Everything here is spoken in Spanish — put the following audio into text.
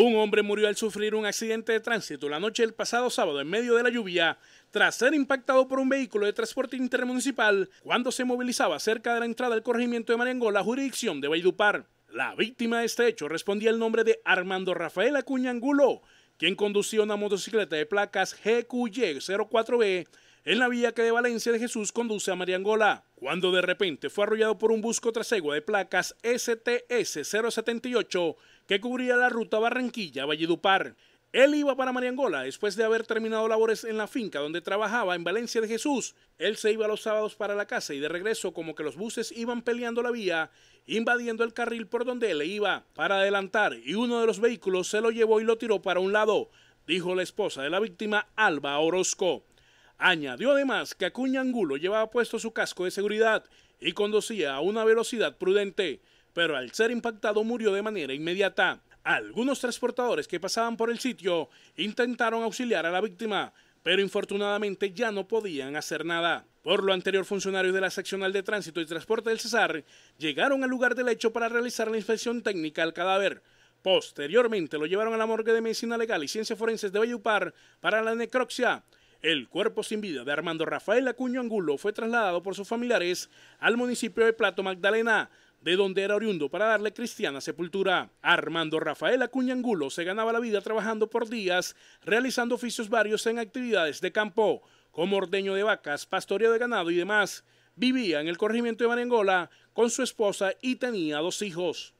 Un hombre murió al sufrir un accidente de tránsito la noche del pasado sábado en medio de la lluvia tras ser impactado por un vehículo de transporte intermunicipal cuando se movilizaba cerca de la entrada del corregimiento de Marengo la jurisdicción de Valledupar. La víctima de este hecho respondía el nombre de Armando Rafael Acuñangulo quien conducía una motocicleta de placas GQY 04B en la vía que de Valencia de Jesús conduce a Mariangola, cuando de repente fue arrollado por un busco trasegua de placas STS 078 que cubría la ruta Barranquilla-Valledupar. Él iba para Mariangola después de haber terminado labores en la finca donde trabajaba en Valencia de Jesús. Él se iba los sábados para la casa y de regreso como que los buses iban peleando la vía, invadiendo el carril por donde él iba para adelantar y uno de los vehículos se lo llevó y lo tiró para un lado, dijo la esposa de la víctima Alba Orozco. Añadió además que Acuña Angulo llevaba puesto su casco de seguridad y conducía a una velocidad prudente, pero al ser impactado murió de manera inmediata. Algunos transportadores que pasaban por el sitio intentaron auxiliar a la víctima, pero infortunadamente ya no podían hacer nada. Por lo anterior, funcionarios de la seccional de tránsito y transporte del Cesar llegaron al lugar del hecho para realizar la inspección técnica al cadáver. Posteriormente lo llevaron a la morgue de medicina legal y ciencias forenses de Bellupar para la necropsia, el cuerpo sin vida de Armando Rafael Acuño Angulo fue trasladado por sus familiares al municipio de Plato Magdalena, de donde era oriundo para darle cristiana sepultura. Armando Rafael Acuña Angulo se ganaba la vida trabajando por días, realizando oficios varios en actividades de campo, como ordeño de vacas, pastoreo de ganado y demás. Vivía en el corregimiento de Marengola con su esposa y tenía dos hijos.